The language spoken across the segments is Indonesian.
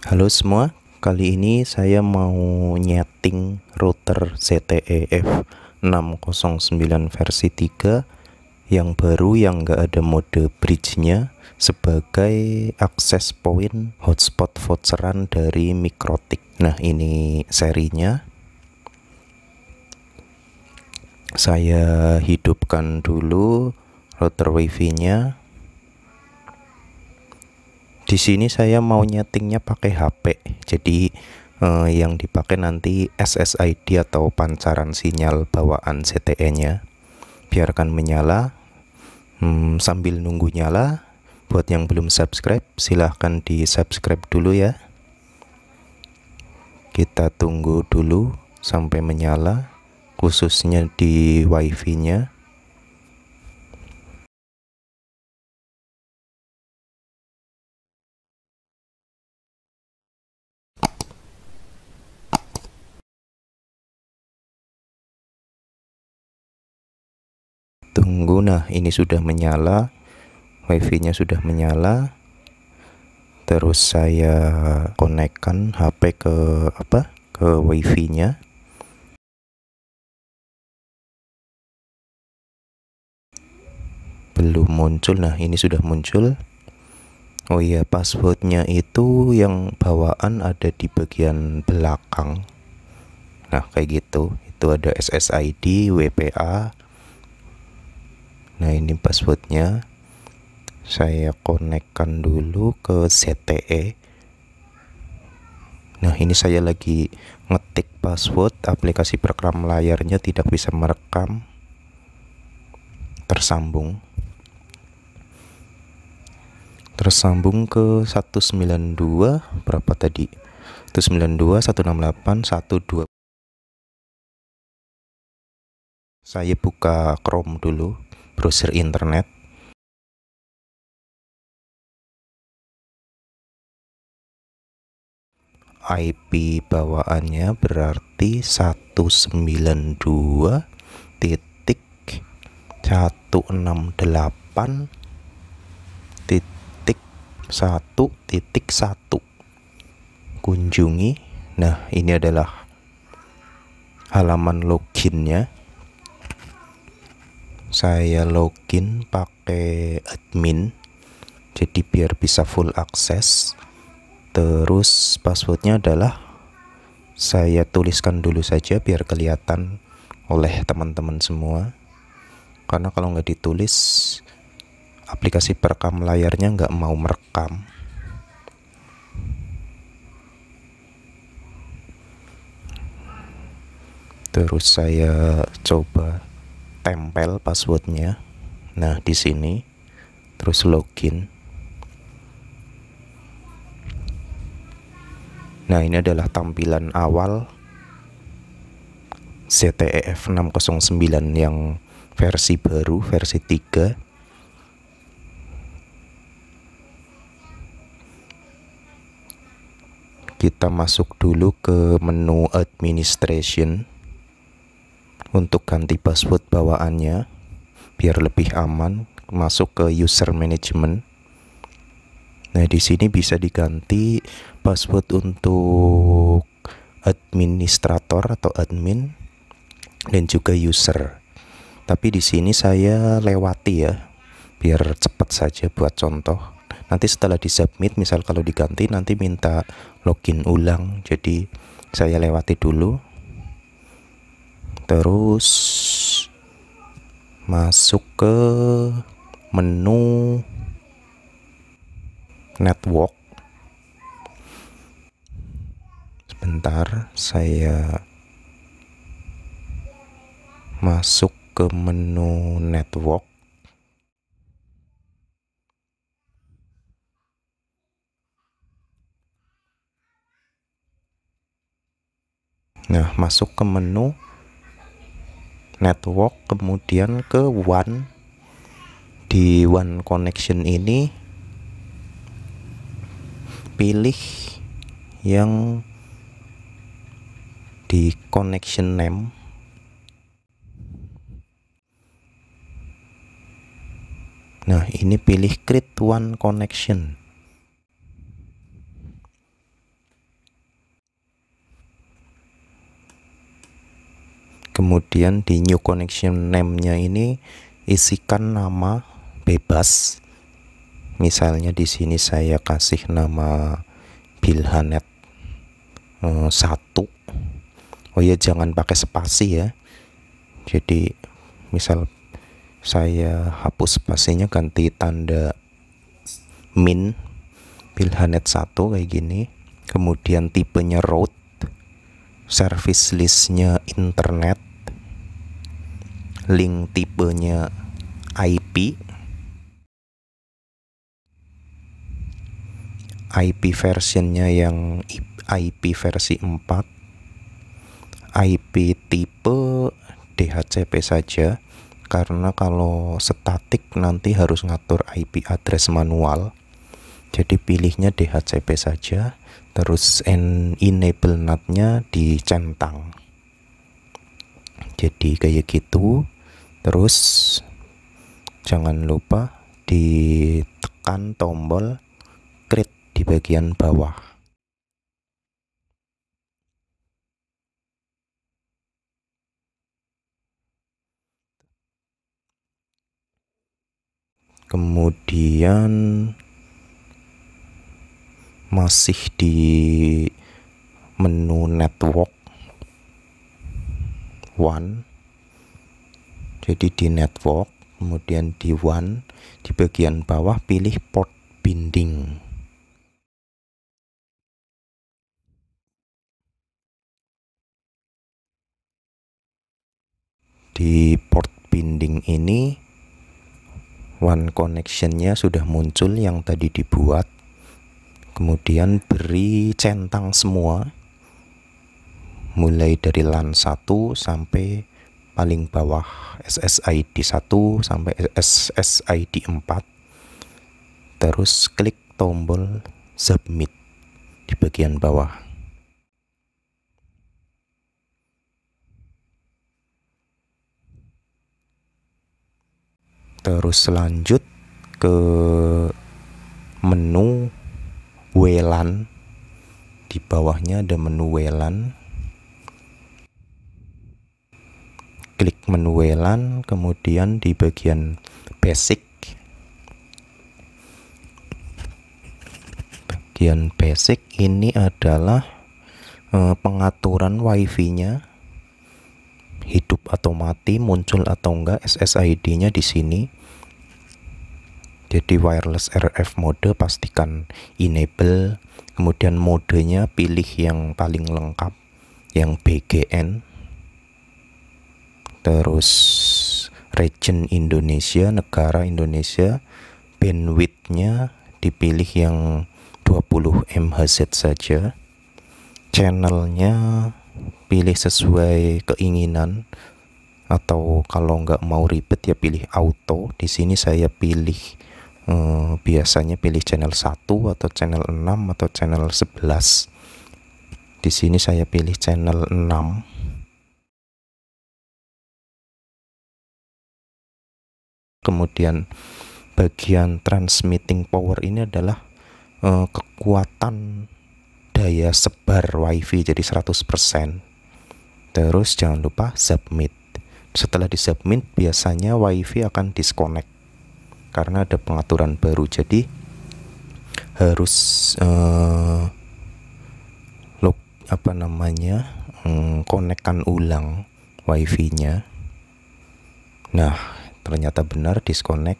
Halo semua, kali ini saya mau nyeting router ZTEF 609 versi 3 yang baru yang enggak ada mode bridge-nya sebagai akses point hotspot voucheran dari Mikrotik. Nah, ini serinya. Saya hidupkan dulu router wifi-nya di sini saya mau nyetingnya pakai HP jadi eh, yang dipakai nanti SSID atau pancaran sinyal bawaan CTE nya biarkan menyala hmm, sambil nunggu nyala buat yang belum subscribe silahkan di subscribe dulu ya kita tunggu dulu sampai menyala khususnya di wifi nya nah ini sudah menyala wifi nya sudah menyala terus saya konekkan HP ke apa ke wifi nya belum muncul nah ini sudah muncul oh iya passwordnya itu yang bawaan ada di bagian belakang nah kayak gitu itu ada SSID WPA nah ini passwordnya saya konekkan dulu ke ZTE nah ini saya lagi ngetik password aplikasi perekam layarnya tidak bisa merekam tersambung tersambung ke 192 berapa tadi 192 168 12 saya buka Chrome dulu browser internet IP bawaannya berarti satu sembilan dua titik satu enam delapan titik satu titik satu kunjungi nah ini adalah halaman loginnya saya login pakai admin jadi biar bisa full akses terus passwordnya adalah saya tuliskan dulu saja biar kelihatan oleh teman-teman semua karena kalau nggak ditulis aplikasi perekam layarnya nggak mau merekam terus saya coba tempel passwordnya nah di sini terus login nah ini adalah tampilan awal ctf e 609 yang versi baru versi 3 kita masuk dulu ke menu administration untuk ganti password bawaannya biar lebih aman masuk ke user management. Nah, di sini bisa diganti password untuk administrator atau admin dan juga user. Tapi di sini saya lewati ya biar cepat saja buat contoh. Nanti setelah di submit, misal kalau diganti nanti minta login ulang. Jadi saya lewati dulu terus masuk ke menu network sebentar saya masuk ke menu network Nah, masuk ke menu network kemudian ke one di one connection ini pilih yang di connection name nah ini pilih create one connection kemudian di new connection name-nya ini isikan nama bebas misalnya di sini saya kasih nama Bilhanet eh, satu oh ya jangan pakai spasi ya jadi misal saya hapus spasinya ganti tanda min Bilhanet satu kayak gini kemudian tipenya route service listnya internet link tipenya IP IP versionnya yang IP versi 4 IP tipe DHCP saja karena kalau statik nanti harus ngatur IP address manual jadi pilihnya DHCP saja terus enable NAT nya dicentang jadi kayak gitu terus jangan lupa ditekan tombol create di bagian bawah kemudian masih di menu network one jadi di network kemudian di one di bagian bawah pilih port binding di port binding ini one connectionnya sudah muncul yang tadi dibuat kemudian beri centang semua mulai dari LAN 1 sampai paling bawah SSID 1 sampai SSID 4 terus klik tombol submit di bagian bawah terus lanjut ke menu WLAN di bawahnya ada menu WLAN klik menu WLAN, kemudian di bagian basic bagian basic ini adalah eh, pengaturan WiFi-nya hidup atau mati, muncul atau enggak SSID-nya di sini. Jadi wireless RF mode pastikan enable, kemudian modenya pilih yang paling lengkap, yang BGN terus region Indonesia negara Indonesia bandwidthnya dipilih yang 20 MHz saja channelnya pilih sesuai keinginan atau kalau nggak mau ribet ya pilih auto di sini saya pilih eh, biasanya pilih channel 1 atau channel 6 atau channel 11 di sini saya pilih channel 6 kemudian bagian transmitting power ini adalah uh, kekuatan daya sebar wifi jadi 100% terus jangan lupa submit setelah di submit biasanya wifi akan disconnect karena ada pengaturan baru jadi harus uh, eh, lo apa namanya um, mm, konekkan ulang wifi nya nah ternyata benar disconnect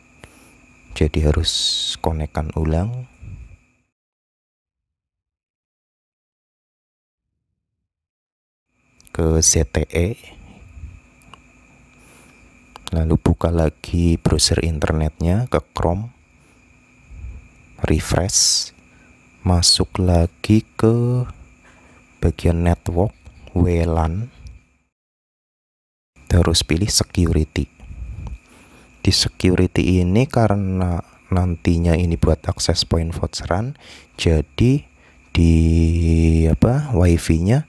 jadi harus konekkan ulang ke ZTE lalu buka lagi browser internetnya ke Chrome refresh masuk lagi ke bagian network WLAN terus pilih security di security ini karena nantinya ini buat akses point voucheran jadi di apa wifi-nya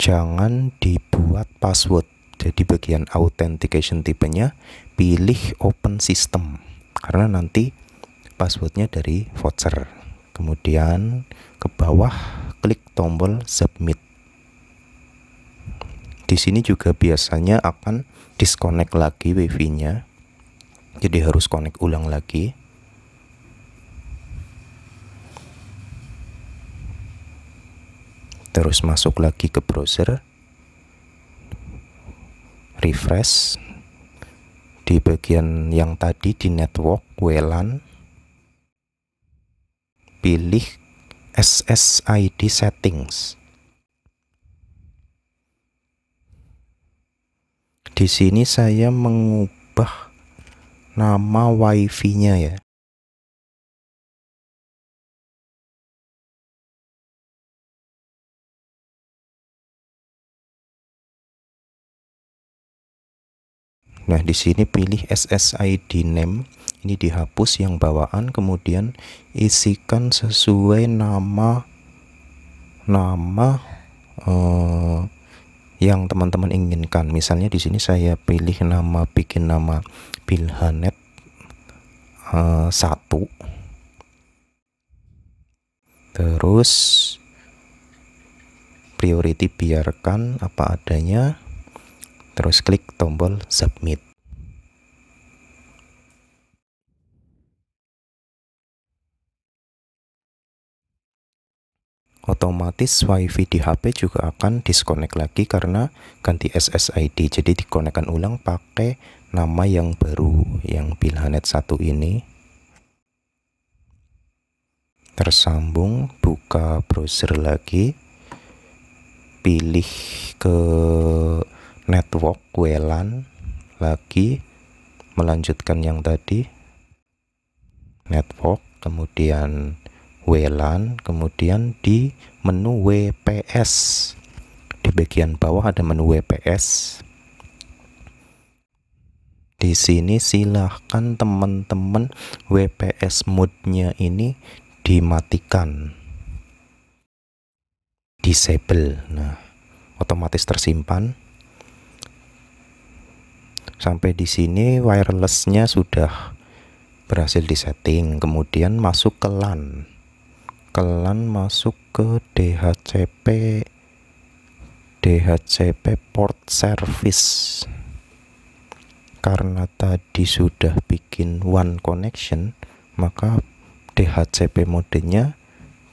jangan dibuat password jadi bagian authentication tipenya pilih open system karena nanti passwordnya dari voucher kemudian ke bawah klik tombol submit di sini juga biasanya akan disconnect lagi wifi-nya jadi harus connect ulang lagi terus masuk lagi ke browser refresh di bagian yang tadi di network WLAN pilih SSID settings di sini saya mengubah nama wifi-nya ya. Nah, di sini pilih SSID name. Ini dihapus yang bawaan, kemudian isikan sesuai nama nama eh, yang teman-teman inginkan. Misalnya di sini saya pilih nama bikin nama Bilhanet uh, eh, 1. Terus priority biarkan apa adanya. Terus klik tombol submit. otomatis wifi di HP juga akan disconnect lagi karena ganti SSID jadi dikonekkan ulang pakai nama yang baru yang Bilhanet satu ini tersambung buka browser lagi pilih ke network WLAN lagi melanjutkan yang tadi network kemudian WLAN, kemudian di menu WPS. Di bagian bawah ada menu WPS. Di sini silahkan teman-teman WPS mode-nya ini dimatikan. Disable. Nah, otomatis tersimpan. Sampai di sini wirelessnya sudah berhasil disetting, kemudian masuk ke LAN. Kelan masuk ke DHCP DHCP port service karena tadi sudah bikin one connection maka DHCP modenya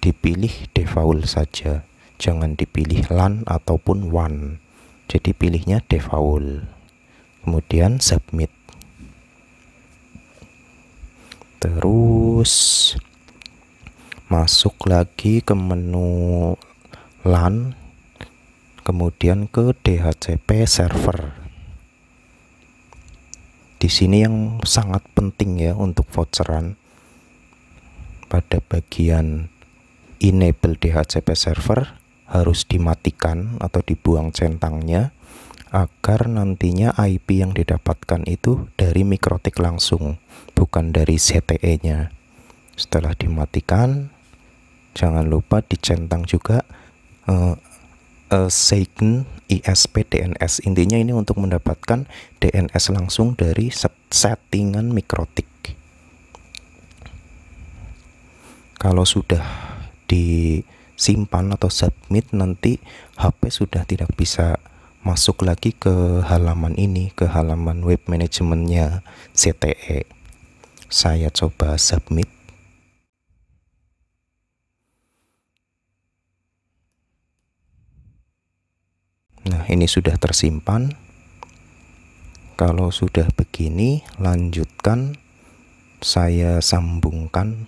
dipilih default saja jangan dipilih LAN ataupun WAN jadi pilihnya default kemudian submit terus masuk lagi ke menu LAN kemudian ke DHCP server di sini yang sangat penting ya untuk voucheran pada bagian enable DHCP server harus dimatikan atau dibuang centangnya agar nantinya IP yang didapatkan itu dari mikrotik langsung, bukan dari CTE-nya. Setelah dimatikan, jangan lupa dicentang juga uh, uh, Seiken ISP DNS intinya ini untuk mendapatkan DNS langsung dari settingan mikrotik kalau sudah disimpan atau submit nanti HP sudah tidak bisa masuk lagi ke halaman ini ke halaman web manajemennya CTE saya coba submit ini sudah tersimpan. Kalau sudah begini, lanjutkan saya sambungkan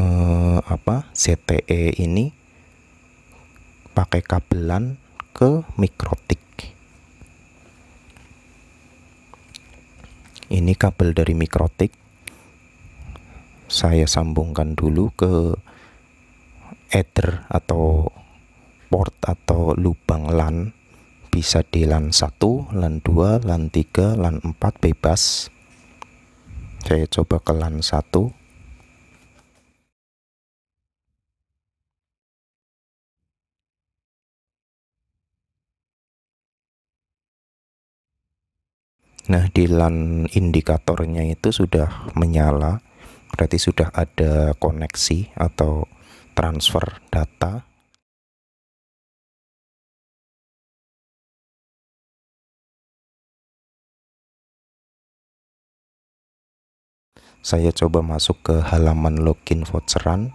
eh, apa CTE ini pakai kabelan ke mikrotik. Ini kabel dari mikrotik. Saya sambungkan dulu ke ether atau bisa di LAN 1, LAN 2, LAN 3, LAN 4 bebas saya coba ke LAN 1 nah di LAN indikatornya itu sudah menyala berarti sudah ada koneksi atau transfer data saya coba masuk ke halaman login voucheran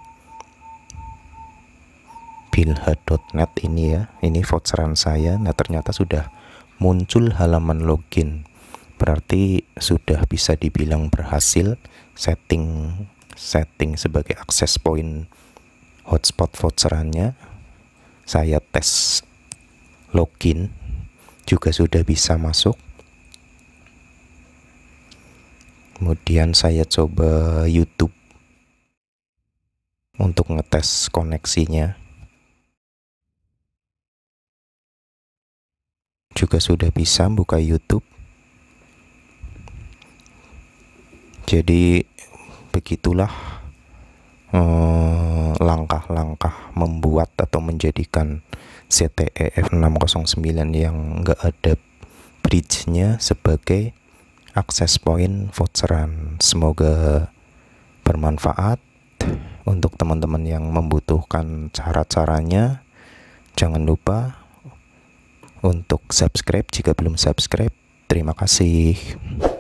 bilha.net ini ya ini voucheran saya nah ternyata sudah muncul halaman login berarti sudah bisa dibilang berhasil setting setting sebagai akses point hotspot voucherannya saya tes login juga sudah bisa masuk kemudian saya coba YouTube untuk ngetes koneksinya. Juga sudah bisa buka YouTube. Jadi begitulah eh, langkah-langkah hmm, membuat atau menjadikan CTE F609 yang enggak ada bridge-nya sebagai akses point voucheran. Semoga bermanfaat untuk teman-teman yang membutuhkan cara-caranya. Jangan lupa untuk subscribe jika belum subscribe. Terima kasih.